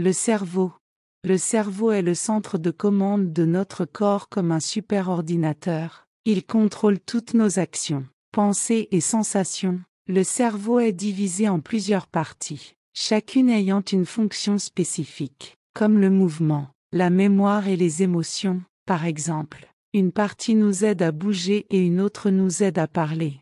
Le cerveau. Le cerveau est le centre de commande de notre corps comme un superordinateur. Il contrôle toutes nos actions, pensées et sensations. Le cerveau est divisé en plusieurs parties, chacune ayant une fonction spécifique, comme le mouvement, la mémoire et les émotions, par exemple. Une partie nous aide à bouger et une autre nous aide à parler.